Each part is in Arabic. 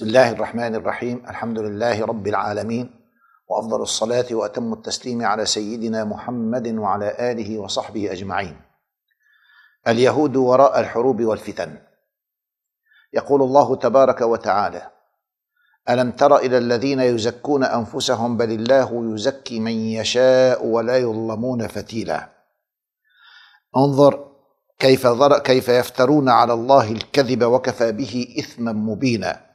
بسم الله الرحمن الرحيم الحمد لله رب العالمين وافضل الصلاه واتم التسليم على سيدنا محمد وعلى اله وصحبه اجمعين اليهود وراء الحروب والفتن يقول الله تبارك وتعالى الم تر الى الذين يزكون انفسهم بل الله يزكي من يشاء ولا يظلمون فتيلا انظر كيف كيف يفترون على الله الكذب وكفى به اثما مبينا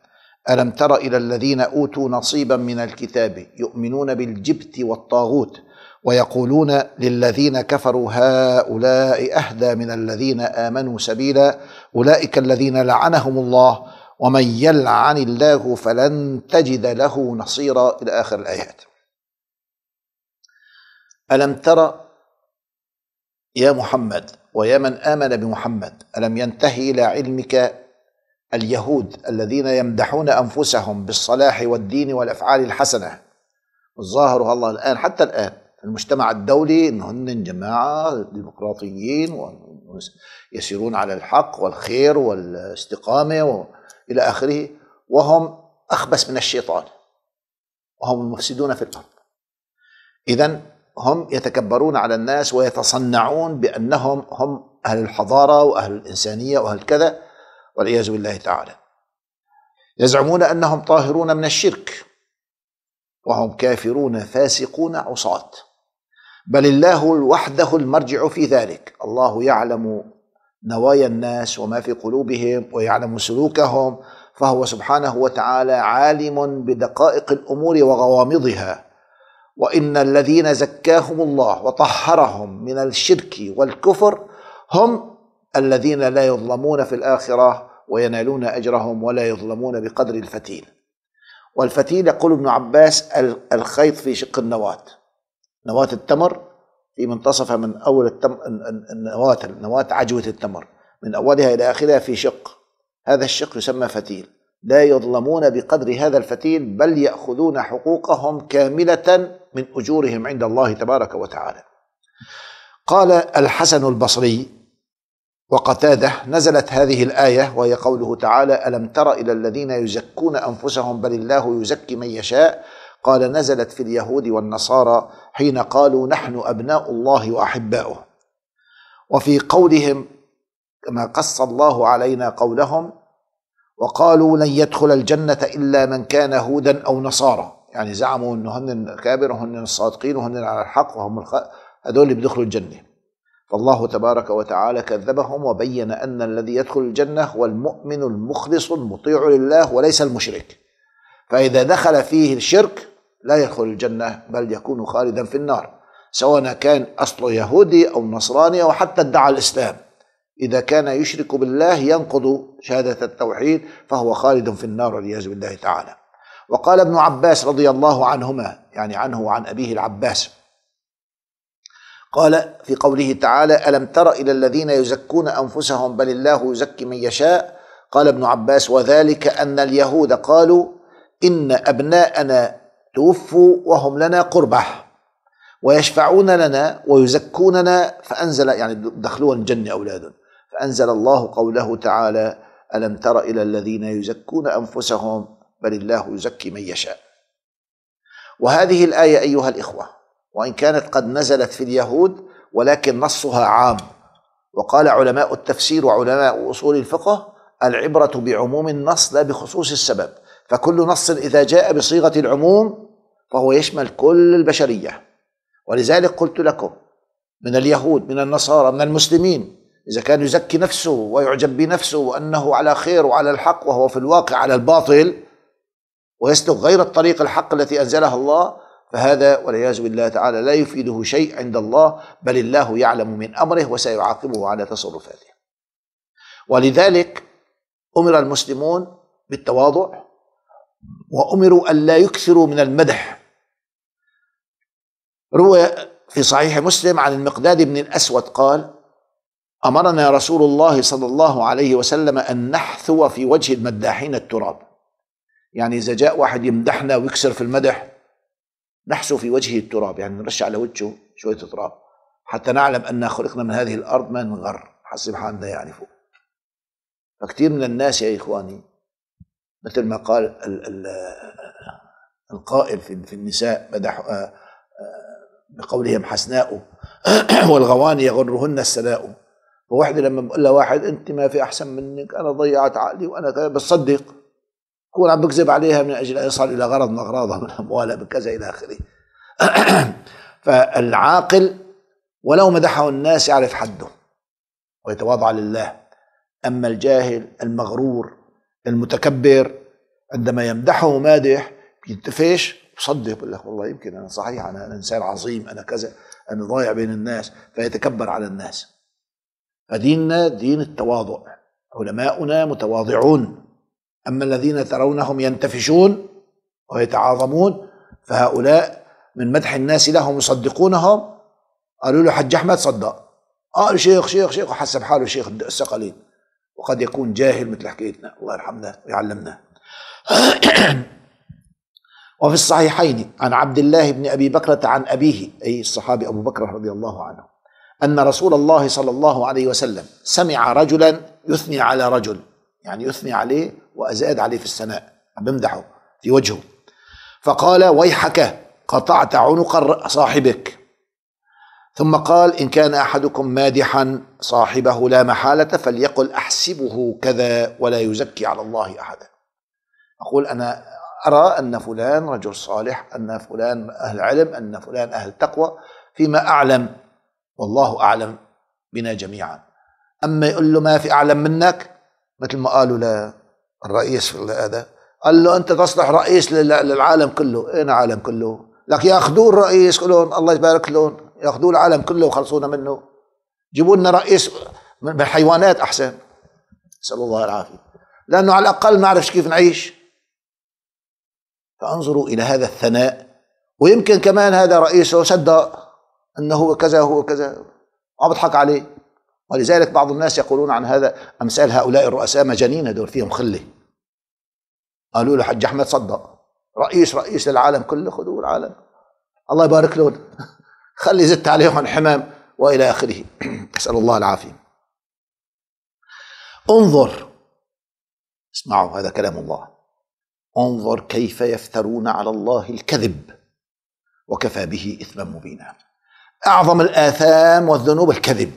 ألم تر إلى الذين أوتوا نصيبا من الكتاب يؤمنون بالجبت والطاغوت ويقولون للذين كفروا هؤلاء أهدى من الذين آمنوا سبيلا أولئك الذين لعنهم الله ومن يلعن الله فلن تجد له نصيرا إلى آخر الآيات ألم تر يا محمد ويا من آمن بمحمد ألم ينتهي إلى علمك اليهود الذين يمدحون أنفسهم بالصلاح والدين والأفعال الحسنة الظاهر الله الآن حتى الآن في المجتمع الدولي أنهن جماعة ديمقراطيين يسيرون على الحق والخير والاستقامة إلى آخره وهم اخبس من الشيطان وهم المفسدون في الأرض إذا هم يتكبرون على الناس ويتصنعون بأنهم هم أهل الحضارة وأهل الإنسانية وأهل كذا والعياذ بالله تعالى يزعمون انهم طاهرون من الشرك وهم كافرون فاسقون عصاة بل الله وحده المرجع في ذلك الله يعلم نوايا الناس وما في قلوبهم ويعلم سلوكهم فهو سبحانه وتعالى عالم بدقائق الامور وغوامضها وان الذين زكاهم الله وطهرهم من الشرك والكفر هم الذين لا يظلمون في الآخرة وينالون أجرهم ولا يظلمون بقدر الفتيل والفتيل يقول ابن عباس الخيط في شق النواة نواة التمر في منتصفها من أول التم... النواة نواة عجوة التمر من أولها إلى آخرها في شق هذا الشق يسمى فتيل لا يظلمون بقدر هذا الفتيل بل يأخذون حقوقهم كاملة من أجورهم عند الله تبارك وتعالى قال الحسن البصري وقتاده نزلت هذه الآية وهي قوله تعالى ألم تر إلى الذين يزكون أنفسهم بل الله يزكي من يشاء قال نزلت في اليهود والنصارى حين قالوا نحن أبناء الله وأحباؤه وفي قولهم كما قص الله علينا قولهم وقالوا لن يدخل الجنة إلا من كان هودا أو نصارى يعني زعموا أنهن كابر وهن الصادقين وهن على الحق وهم هذول اللي بيدخلوا الجنة فالله تبارك وتعالى كذبهم وبين أن الذي يدخل الجنة هو المؤمن المخلص المطيع لله وليس المشرك فإذا دخل فيه الشرك لا يدخل الجنة بل يكون خالدا في النار سواء كان أصله يهودي أو نصراني أو حتى ادعى الإسلام إذا كان يشرك بالله ينقض شهادة التوحيد فهو خالد في النار والعياذ بالله تعالى وقال ابن عباس رضي الله عنهما يعني عنه وعن أبيه العباس قال في قوله تعالى ألم تر إلى الذين يزكون أنفسهم بل الله يزكي من يشاء قال ابن عباس وذلك أن اليهود قالوا إن أبناءنا توفوا وهم لنا قربة ويشفعون لنا ويزكوننا فأنزل يعني دخلوا الجنة أولادهم فأنزل الله قوله تعالى ألم تر إلى الذين يزكون أنفسهم بل الله يزكي من يشاء وهذه الآية أيها الإخوة وإن كانت قد نزلت في اليهود ولكن نصها عام وقال علماء التفسير وعلماء أصول الفقه العبرة بعموم النص لا بخصوص السبب فكل نص إذا جاء بصيغة العموم فهو يشمل كل البشرية ولذلك قلت لكم من اليهود من النصارى من المسلمين إذا كان يزكي نفسه ويعجب بنفسه وأنه على خير وعلى الحق وهو في الواقع على الباطل ويسلك غير الطريق الحق التي أنزلها الله فهذا والعياذ بالله تعالى لا يفيده شيء عند الله بل الله يعلم من امره وسيعاقبه على تصرفاته. ولذلك امر المسلمون بالتواضع وامروا ان لا يكثروا من المدح. روى في صحيح مسلم عن المقداد بن الاسود قال: امرنا رسول الله صلى الله عليه وسلم ان نحثو في وجه المداحين التراب. يعني اذا جاء واحد يمدحنا ويكسر في المدح نحسو في وجهه التراب يعني نرش على وجهه شوية تراب حتى نعلم أن خلقنا من هذه الأرض ما نغر حسب حالنا يعني فوق فكثير من الناس يا إخواني مثل ما قال ال ال القائل في النساء مدح آه، آه، بقولهم حسناء والغواني يغرهن السناء فواحدة لما بقول لها واحد أنت ما في أحسن منك أنا ضيعت عقلي وأنا بصدق يكون عم بكذب عليها من اجل ان يصل الى غرض من اغراضها من اموالها من كذا الى اخره فالعاقل ولو مدحه الناس يعرف حده ويتواضع لله اما الجاهل المغرور المتكبر عندما يمدحه مادح بيتفش بصدق يقول لك والله يمكن انا صحيح انا انسان عظيم انا كذا انا ضايع بين الناس فيتكبر على الناس فديننا دين التواضع علماؤنا متواضعون أما الذين ترونهم ينتفشون ويتعاظمون فهؤلاء من مدح الناس لهم يصدقونهم قالوا له حج أحمد صدق قال شيخ شيخ شيخ وحسب حاله شيخ الثقلين وقد يكون جاهل مثل حكايتنا الله يرحمنا ويعلمنا وفي الصحيحين عن عبد الله بن أبي بكرة عن أبيه أي الصحابي أبو بكر رضي الله عنه أن رسول الله صلى الله عليه وسلم سمع رجلا يثني على رجل يعني يثني عليه وأزاد عليه في الثناء بمدحه في وجهه فقال ويحك قطعت عنق صاحبك ثم قال إن كان أحدكم مادحا صاحبه لا محالة فليقل أحسبه كذا ولا يزكي على الله أحدا أقول أنا أرى أن فلان رجل صالح أن فلان أهل علم أن فلان أهل تقوى فيما أعلم والله أعلم بنا جميعا أما يقول له ما في أعلم منك مثل ما قالوا لا الرئيس هذا قال له انت تصلح رئيس للعالم كله اين العالم كله لك ياخذوه الرئيس كلهم الله يبارك لهم ياخذوه العالم كله وخلصونا منه جيبوا لنا رئيس من حيوانات احسن نسال الله العافيه لانه على الاقل نعرف كيف نعيش فانظروا الى هذا الثناء ويمكن كمان هذا رئيسه صدق انه هو كذا هو كذا عم بضحك عليه ولذلك بعض الناس يقولون عن هذا امثال هؤلاء الرؤساء مجانين هذول فيهم خله قالوا له حج احمد صدق رئيس رئيس للعالم كله خذوا العالم الله يبارك له خلي زدت عليهم حمام والى اخره اسال الله العافيه انظر اسمعوا هذا كلام الله انظر كيف يفترون على الله الكذب وكفى به اثما مبينا اعظم الاثام والذنوب الكذب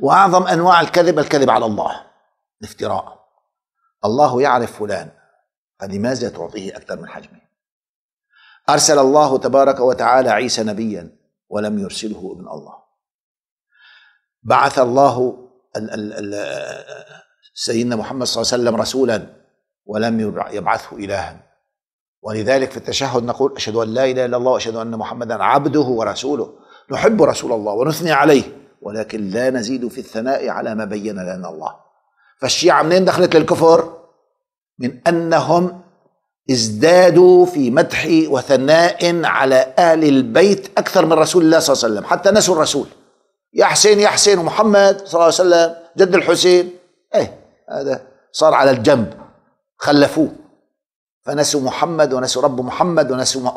واعظم انواع الكذب الكذب على الله الافتراء الله يعرف فلان لماذا تعطيه أكثر من حجمه أرسل الله تبارك وتعالى عيسى نبيا ولم يرسله ابن الله بعث الله سيدنا محمد صلى الله عليه وسلم رسولا ولم يبعثه إلها ولذلك في التشهد نقول أشهد أن لا إله إلا الله وأشهد أن محمدا عبده ورسوله نحب رسول الله ونثني عليه ولكن لا نزيد في الثناء على ما بين لنا الله فالشيعة منين دخلت للكفر من انهم ازدادوا في مدح وثناء على اهل البيت اكثر من رسول الله صلى الله عليه وسلم حتى نسوا الرسول يا حسين يا حسين ومحمد صلى الله عليه وسلم جد الحسين ايه هذا صار على الجنب خلفوه فنسوا محمد ونسوا رب محمد ونسوا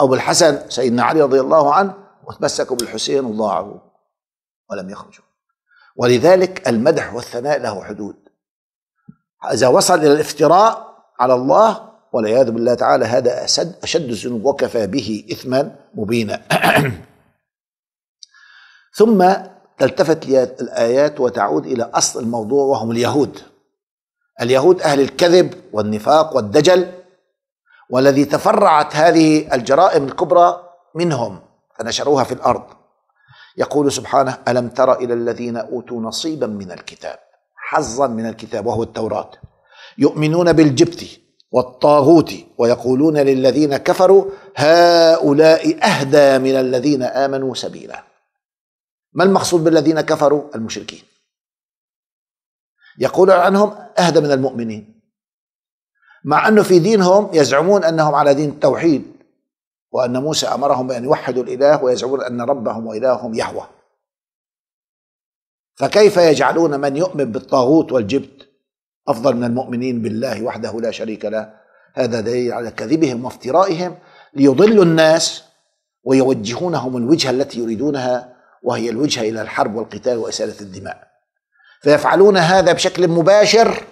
ابو الحسن سيدنا علي رضي الله عنه وتمسكوا بالحسين وضاعوا ولم يخرجوا ولذلك المدح والثناء له حدود إذا وصل إلى الافتراء على الله والعياذ بالله تعالى هذا أسد أشد الذنوب وكفى به إثما مبينا ثم تلتفت الآيات وتعود إلى أصل الموضوع وهم اليهود اليهود أهل الكذب والنفاق والدجل والذي تفرعت هذه الجرائم الكبرى منهم فنشروها في الأرض يقول سبحانه ألم تر إلى الذين أوتوا نصيبا من الكتاب حظا من الكتاب وهو التوراة يؤمنون بالجبت والطاغوت ويقولون للذين كفروا هؤلاء أهدى من الذين آمنوا سبيلا ما المقصود بالذين كفروا المشركين يقول عنهم أهدى من المؤمنين مع أنه في دينهم يزعمون أنهم على دين التوحيد وأن موسى أمرهم بأن يوحدوا الإله ويزعمون أن ربهم وإلههم يهوه فكيف يجعلون من يؤمن بالطاغوت والجبت أفضل من المؤمنين بالله وحده لا شريك له هذا دليل على كذبهم وافترائهم ليضلوا الناس ويوجهونهم الوجهة التي يريدونها وهي الوجهة إلى الحرب والقتال وإسالة الدماء فيفعلون هذا بشكل مباشر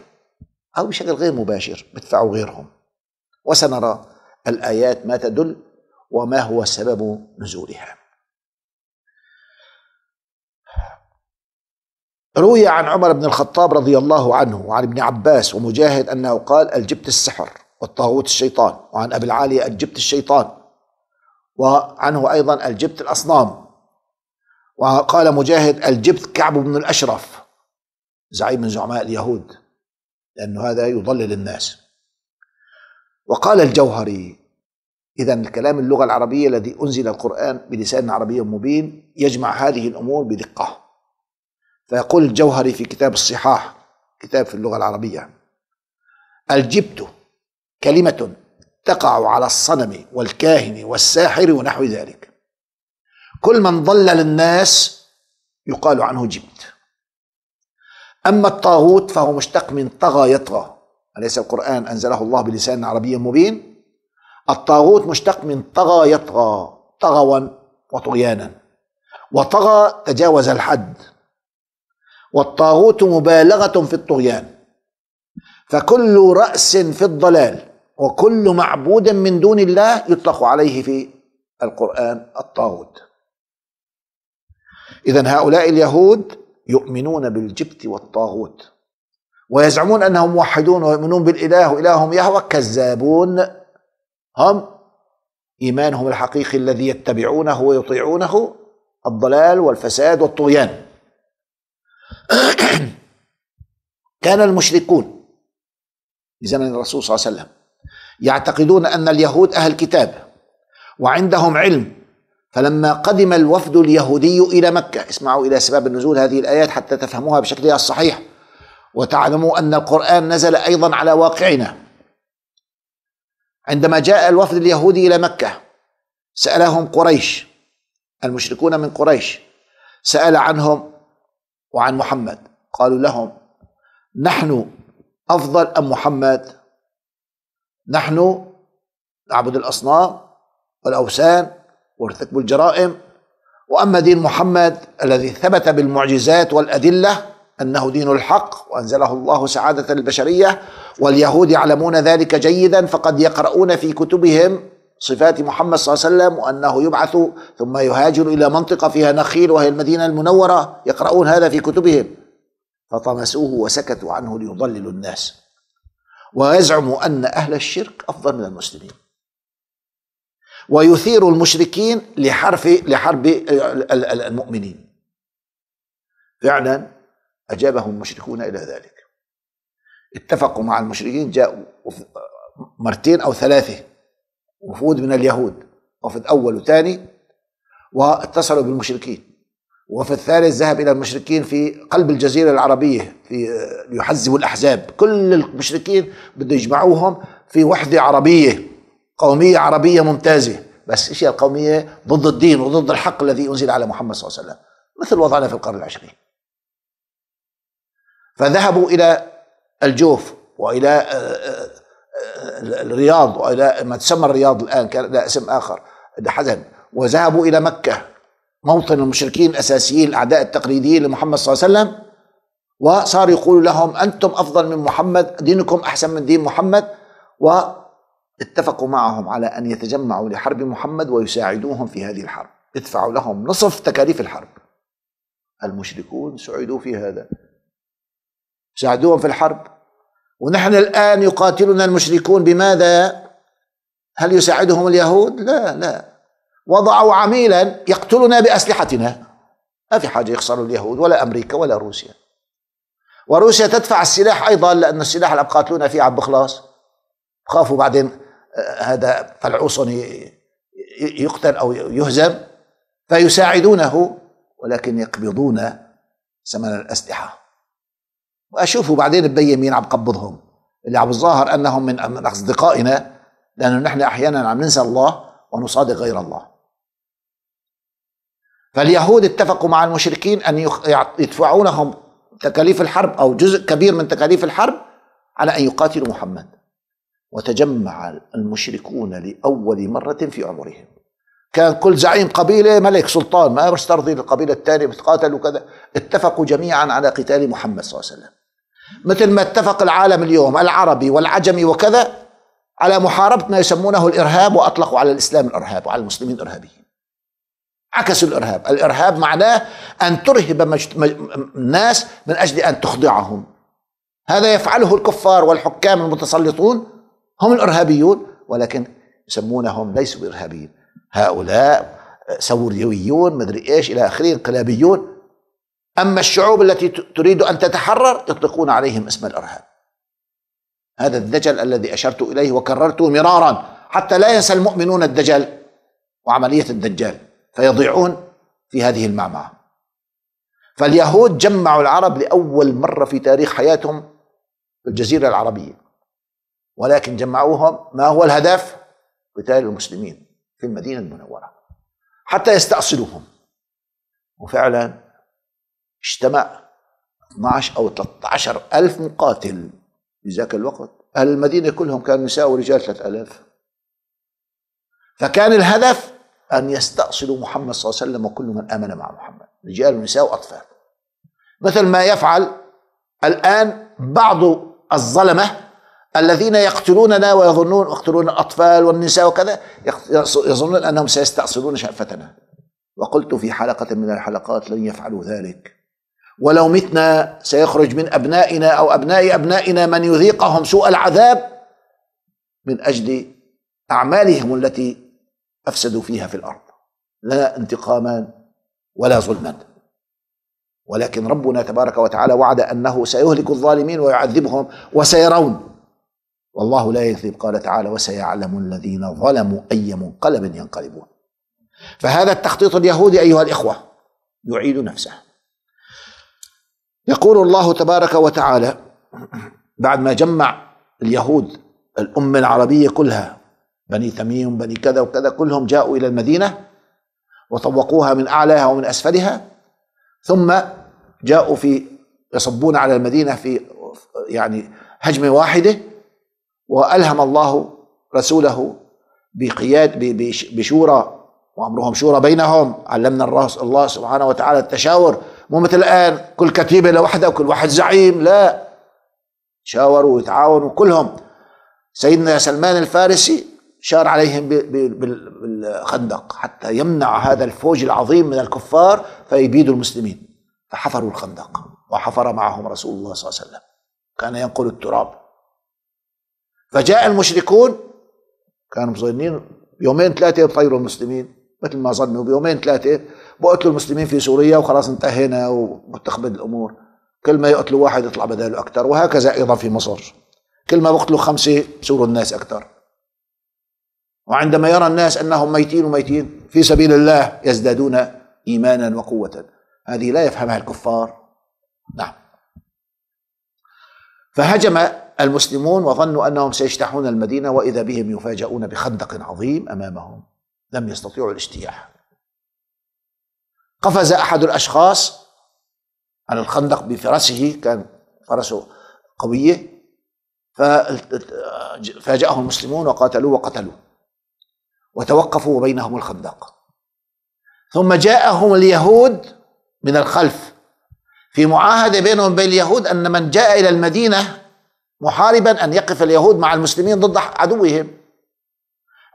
أو بشكل غير مباشر بدفعوا غيرهم وسنرى الآيات ما تدل وما هو سبب نزولها روي عن عمر بن الخطاب رضي الله عنه وعن ابن عباس ومجاهد أنه قال الجبت السحر والطاغوت الشيطان وعن أبي العالية الجبت الشيطان وعنه أيضا الجبت الأصنام وقال مجاهد الجبت كعب بن الأشرف زعيم من زعماء اليهود لأنه هذا يضلل الناس وقال الجوهري إذا الكلام اللغة العربية الذي أنزل القرآن بلسان عربي مبين يجمع هذه الأمور بدقة فيقول الجوهري في كتاب الصحاح كتاب في اللغة العربية الجبت كلمة تقع على الصنم والكاهن والساحر ونحو ذلك كل من ضلل الناس يقال عنه جبت أما الطاغوت فهو مشتق من طغى يطغى أليس القرآن أنزله الله بلسان عربي مبين الطاغوت مشتق من طغى يطغى طغوا وطغيانا وطغى تجاوز الحد والطاغوت مبالغه في الطغيان فكل راس في الضلال وكل معبود من دون الله يطلق عليه في القران الطاغوت اذا هؤلاء اليهود يؤمنون بالجبت والطاغوت ويزعمون انهم موحدون ويؤمنون بالاله والههم يهوى كذابون هم ايمانهم الحقيقي الذي يتبعونه ويطيعونه الضلال والفساد والطغيان كان المشركون في زمن الرسول صلى الله عليه وسلم يعتقدون أن اليهود أهل كتاب وعندهم علم فلما قدم الوفد اليهودي إلى مكة اسمعوا إلى أسباب النزول هذه الآيات حتى تفهموها بشكلها الصحيح وتعلموا أن القرآن نزل أيضا على واقعنا عندما جاء الوفد اليهودي إلى مكة سألهم قريش المشركون من قريش سأل عنهم وعن محمد قالوا لهم نحن أفضل أم محمد نحن نعبد الأصنام والأوثان وارتكب الجرائم وأما دين محمد الذي ثبت بالمعجزات والأدلة أنه دين الحق وأنزله الله سعادة البشرية واليهود يعلمون ذلك جيدا فقد يقرؤون في كتبهم صفات محمد صلى الله عليه وسلم وأنه يبعث ثم يهاجر إلى منطقة فيها نخيل وهي المدينة المنورة يقرؤون هذا في كتبهم فطمسوه وسكتوا عنه ليضللوا الناس ويزعموا أن أهل الشرك أفضل من المسلمين ويثير المشركين لحرف لحرب المؤمنين فعلا أجابهم المشركون إلى ذلك اتفقوا مع المشركين جاءوا مرتين أو ثلاثة وفود من اليهود وفد أول وثاني واتصلوا بالمشركين وفي الثالث ذهب إلى المشركين في قلب الجزيرة العربية في آه، يحزب الأحزاب كل المشركين بده يجمعوهم في وحدة عربية قومية عربية ممتازة بس إشياء القومية ضد الدين وضد الحق الذي أنزل على محمد صلى الله عليه وسلم مثل وضعنا في القرن العشرين فذهبوا إلى الجوف وإلى آه، آه، آه، الرياض ما تسمى الرياض الان كان لها اسم اخر حزن وذهبوا الى مكه موطن المشركين الاساسيين الاعداء التقليديين لمحمد صلى الله عليه وسلم وصار يقول لهم انتم افضل من محمد دينكم احسن من دين محمد واتفقوا معهم على ان يتجمعوا لحرب محمد ويساعدوهم في هذه الحرب ادفعوا لهم نصف تكاليف الحرب المشركون سعدوا في هذا ساعدوهم في الحرب ونحن الآن يقاتلنا المشركون بماذا؟ هل يساعدهم اليهود؟ لا لا وضعوا عميلا يقتلنا بأسلحتنا ما في حاجة يخسروا اليهود ولا أمريكا ولا روسيا وروسيا تدفع السلاح أيضا لأن السلاح اللي قاتلونا فيه عم بخلاص خافوا بعدين آه، هذا فلعوصن يقتل أو يهزم فيساعدونه ولكن يقبضون ثمن الأسلحة واشوفه بعدين ببين مين عم قبضهم اللي عم الظاهر انهم من اصدقائنا لانه نحن احيانا عم ننسى الله ونصادق غير الله فاليهود اتفقوا مع المشركين ان يدفعونهم تكاليف الحرب او جزء كبير من تكاليف الحرب على ان يقاتلوا محمد وتجمع المشركون لاول مره في عمرهم كان كل زعيم قبيله ملك سلطان ما يسترضي القبيله الثانيه بتقاتل وكذا اتفقوا جميعا على قتال محمد صلى الله عليه وسلم مثل ما اتفق العالم اليوم العربي والعجمي وكذا على محاربة ما يسمونه الإرهاب وأطلقوا على الإسلام الإرهاب وعلى المسلمين إرهابيين عكسوا الإرهاب الإرهاب معناه أن ترهب مجت... الناس من أجل أن تخضعهم هذا يفعله الكفار والحكام المتسلطون هم الإرهابيون ولكن يسمونهم ليسوا إرهابيين هؤلاء سوريويون مدري إيش إلى آخره انقلابيون أما الشعوب التي تريد أن تتحرر يطلقون عليهم اسم الإرهاب هذا الدجل الذي أشرت إليه وكررته مرارا حتى لا ينسى المؤمنون الدجل وعملية الدجال فيضيعون في هذه المعمعة فاليهود جمعوا العرب لأول مرة في تاريخ حياتهم في الجزيرة العربية ولكن جمعوهم ما هو الهدف؟ قتال المسلمين في المدينة المنورة حتى يستأصلوهم وفعلا اجتمع 12 أو 13 ألف مقاتل في ذاك الوقت أهل المدينة كلهم كانوا نساء ورجال 3000 فكان الهدف أن يستأصلوا محمد صلى الله عليه وسلم وكل من آمن مع محمد رجال ونساء وأطفال مثل ما يفعل الآن بعض الظلمة الذين يقتلوننا ويظنون يقتلون الأطفال والنساء وكذا يظنون أنهم سيستأصلون شأفتنا وقلت في حلقة من الحلقات لن يفعلوا ذلك ولو متنا سيخرج من ابنائنا او ابناء ابنائنا من يذيقهم سوء العذاب من اجل اعمالهم التي افسدوا فيها في الارض لا انتقاما ولا ظلما ولكن ربنا تبارك وتعالى وعد انه سيهلك الظالمين ويعذبهم وسيرون والله لا يكذب قال تعالى وسيعلم الذين ظلموا اي منقلب ينقلبون فهذا التخطيط اليهودي ايها الاخوه يعيد نفسه يقول الله تبارك وتعالى بعد ما جمع اليهود الأمة العربية كلها بني تميم بني كذا وكذا كلهم جاءوا إلى المدينة وطوقوها من أعلاها ومن أسفلها ثم جاءوا في يصبون على المدينة في يعني هجمة واحدة وألهم الله رسوله بقياد بشورى وأمرهم شورى بينهم علمنا الله سبحانه وتعالى التشاور مو مثل الآن كل كتيبة لوحدها وكل واحد زعيم لا شاوروا وتعاونوا كلهم سيدنا سلمان الفارسي شار عليهم بالخندق حتى يمنع هذا الفوج العظيم من الكفار فيبيدوا المسلمين فحفروا الخندق وحفر معهم رسول الله صلى الله عليه وسلم كان ينقل التراب فجاء المشركون كانوا مظنين يومين ثلاثة يطيروا المسلمين مثل ما ظنوا بيومين ثلاثة بقتلوا المسلمين في سوريا وخلاص انتهينا وتخبد الامور كل ما يقتلوا واحد يطلع بداله اكثر وهكذا ايضا في مصر كل ما بقتلوا خمسه بصوروا الناس اكثر وعندما يرى الناس انهم ميتين وميتين في سبيل الله يزدادون ايمانا وقوه هذه لا يفهمها الكفار نعم فهجم المسلمون وظنوا انهم سيجتاحون المدينه واذا بهم يفاجؤون بخندق عظيم امامهم لم يستطيعوا الاجتياح قفز أحد الأشخاص على الخندق بفرسه كان فرسه قوية فاجاه المسلمون وقاتلوه وقتلوه وتوقفوا بينهم الخندق ثم جاءهم اليهود من الخلف في معاهدة بينهم وبين اليهود أن من جاء إلى المدينة محاربا أن يقف اليهود مع المسلمين ضد عدوهم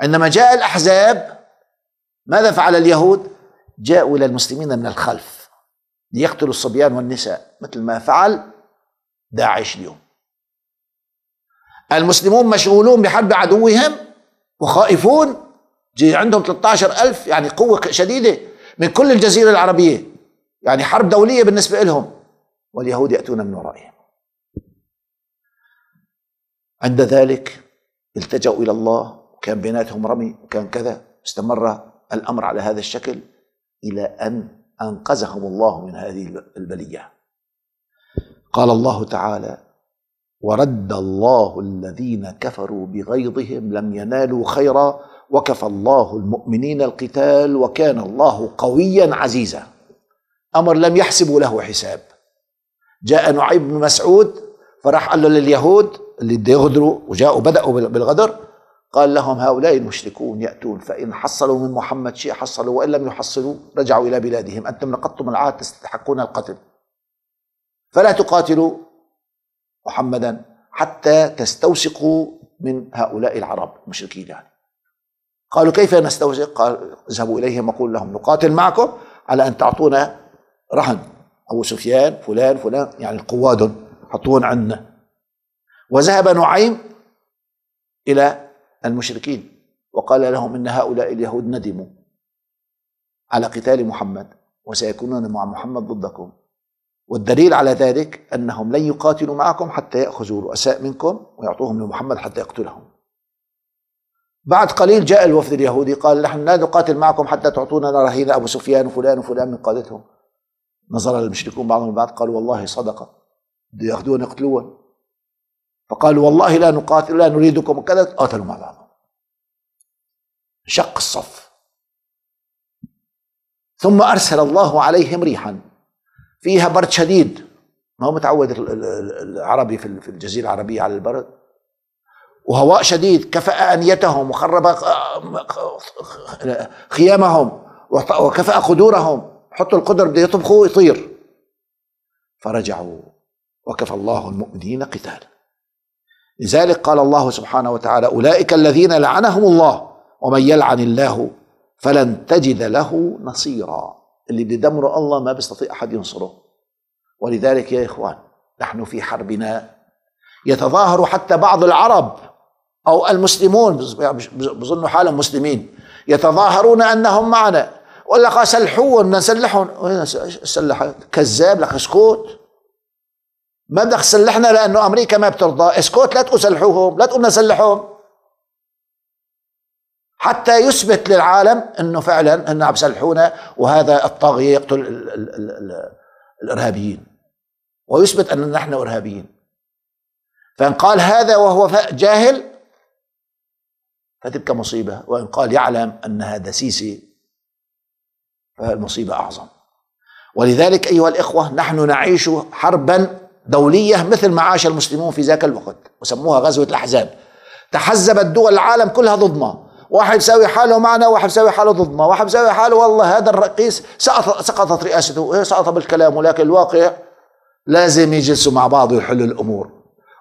عندما جاء الأحزاب ماذا فعل اليهود جاءوا إلى المسلمين من الخلف ليقتلوا الصبيان والنساء مثل ما فعل داعش اليوم المسلمون مشغولون بحرب عدوهم وخائفون جي عندهم 13 ألف يعني قوة شديدة من كل الجزيرة العربية يعني حرب دولية بالنسبة لهم واليهود يأتون من ورائهم عند ذلك التجأوا إلى الله وكان بيناتهم رمي وكان كذا استمر الأمر على هذا الشكل إلى أن أنقذهم الله من هذه البلية قال الله تعالى ورد الله الذين كفروا بغيظهم لم ينالوا خيرا وكفى الله المؤمنين القتال وكان الله قويا عزيزا أمر لم يحسبوا له حساب جاء نعيم بن مسعود فراح قال له لليهود اللي بده يغدروا وجاءوا بدأوا بالغدر قال لهم هؤلاء المشركون يأتون فإن حصلوا من محمد شيء حصلوا وإن لم يحصلوا رجعوا إلى بلادهم أنتم نقضتم العهد تستحقون القتل فلا تقاتلوا محمدا حتى تستوثقوا من هؤلاء العرب المشركين يعني قالوا كيف نستوثق قال اذهبوا إليهم وقولوا لهم نقاتل معكم على أن تعطونا رهن أبو سفيان فلان فلان يعني قواد حطوهم عنا وذهب نعيم إلى المشركين وقال لهم إن هؤلاء اليهود ندموا على قتال محمد وسيكونون مع محمد ضدكم والدليل على ذلك أنهم لن يقاتلوا معكم حتى يأخذوا رؤساء منكم ويعطوهم لمحمد حتى يقتلهم بعد قليل جاء الوفد اليهودي قال نحن لا نقاتل معكم حتى تعطونا رهينة أبو سفيان وفلان وفلان من قادتهم نظر المشركون بعضهم البعض قالوا والله صدقة بده يقتلون فقالوا والله لا نقاتل لا نريدكم كذا قاتلوا مع بعض شق الصف ثم أرسل الله عليهم ريحا فيها برد شديد ما هو متعود العربي في الجزيرة العربية على البرد وهواء شديد كفأ أنيتهم وخرب خيامهم وكفأ قدورهم حطوا القدر بده يطبخوا يطير فرجعوا وكفى الله المؤمنين قتالا لذلك قال الله سبحانه وتعالى أولئك الذين لعنهم الله ومن يلعن الله فلن تجد له نصيرا اللي بيدمر الله ما بيستطيع أحد ينصره ولذلك يا إخوان نحن في حربنا يتظاهر حتى بعض العرب أو المسلمون بظنوا حالهم مسلمين يتظاهرون أنهم معنا ولا قال سلحوهم بدنا نسلحهم سلح كذاب لك اسكت ما بدك تسلحنا لانه امريكا ما بترضى اسكت لا تقول سلحوهم لا تقول نسلحهم حتى يثبت للعالم انه فعلا انه عم سلحونا وهذا الطاغيه يقتل ال ال ال الـ الارهابيين ويثبت ان نحن ارهابيين فان قال هذا وهو جاهل فتلك مصيبه وان قال يعلم انها دسيسه فالمصيبه اعظم ولذلك ايها الاخوه نحن نعيش حربا دولية مثل ما عاش المسلمون في ذاك الوقت وسموها غزوة الأحزاب تحزبت دول العالم كلها ضدنا واحد يساوي حاله معنا واحد يساوي حاله ضدنا واحد يساوي حاله والله هذا الرئيس سقطت رئاسته إيه، سقط بالكلام ولكن الواقع لازم يجلسوا مع بعض ويحلوا الأمور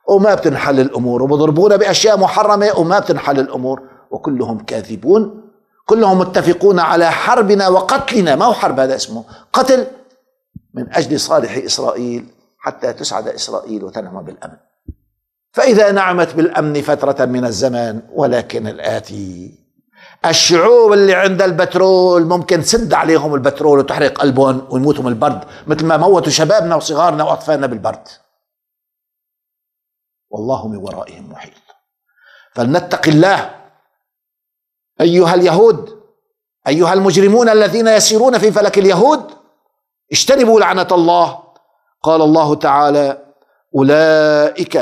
وما بتنحل الأمور وبضربونا بأشياء محرمة وما بتنحل الأمور وكلهم كاذبون كلهم متفقون على حربنا وقتلنا ما هو حرب هذا اسمه قتل من أجل صالح إسرائيل حتى تسعد إسرائيل وتنعم بالأمن فإذا نعمت بالأمن فترة من الزمان ولكن الآتي الشعوب اللي عندها البترول ممكن تسد عليهم البترول وتحرق قلبهم ويموتوا من البرد مثل ما موتوا شبابنا وصغارنا وأطفالنا بالبرد والله من ورائهم محيط فلنتق الله أيها اليهود أيها المجرمون الذين يسيرون في فلك اليهود اجتنبوا لعنة الله قال الله تعالى أولئك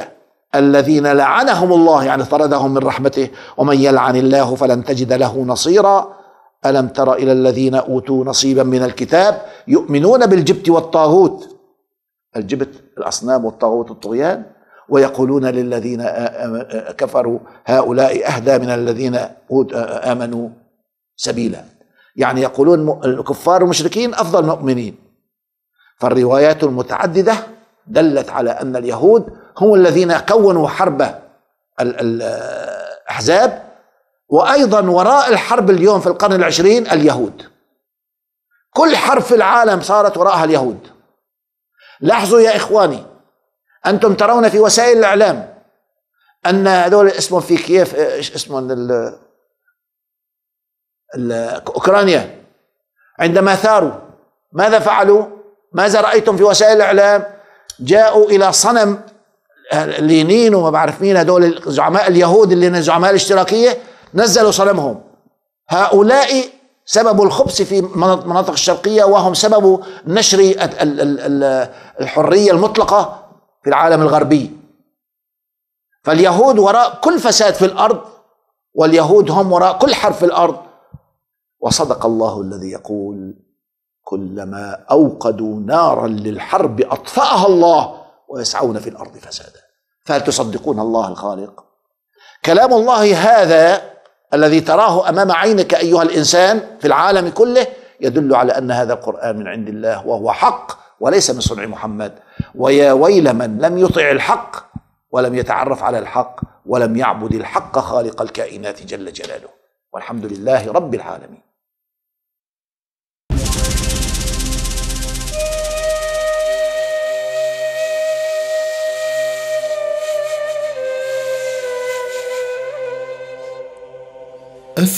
الذين لعنهم الله يعني طردهم من رحمته ومن يلعن الله فلن تجد له نصيرا ألم تر إلى الذين أوتوا نصيبا من الكتاب يؤمنون بالجبت والطاغوت الجبت الأصنام والطاغوت الطغيان ويقولون للذين كفروا هؤلاء أهدى من الذين آمنوا سبيلا يعني يقولون الكفار المشركين أفضل المؤمنين فالروايات المتعددة دلت على أن اليهود هم الذين كونوا حرب الأحزاب وأيضا وراء الحرب اليوم في القرن العشرين اليهود كل حرب في العالم صارت وراءها اليهود لاحظوا يا إخواني أنتم ترون في وسائل الإعلام أن هذول اسمهم في كييف إيش اسمهم ال ال أوكرانيا عندما ثاروا ماذا فعلوا؟ ماذا رأيتم في وسائل الإعلام جاءوا إلى صنم لينين وما بعرف مين هدول زعماء اليهود اللي زعماء الاشتراكية نزلوا صنمهم هؤلاء سبب الخبث في مناطق الشرقية وهم سبب نشر الحرية المطلقة في العالم الغربي فاليهود وراء كل فساد في الأرض واليهود هم وراء كل حرب في الأرض وصدق الله الذي يقول كلما أوقدوا نارا للحرب أطفأها الله ويسعون في الأرض فسادا فهل تصدقون الله الخالق كلام الله هذا الذي تراه أمام عينك أيها الإنسان في العالم كله يدل على أن هذا القرآن من عند الله وهو حق وليس من صنع محمد ويا ويل من لم يطع الحق ولم يتعرف على الحق ولم يعبد الحق خالق الكائنات جل جلاله والحمد لله رب العالمين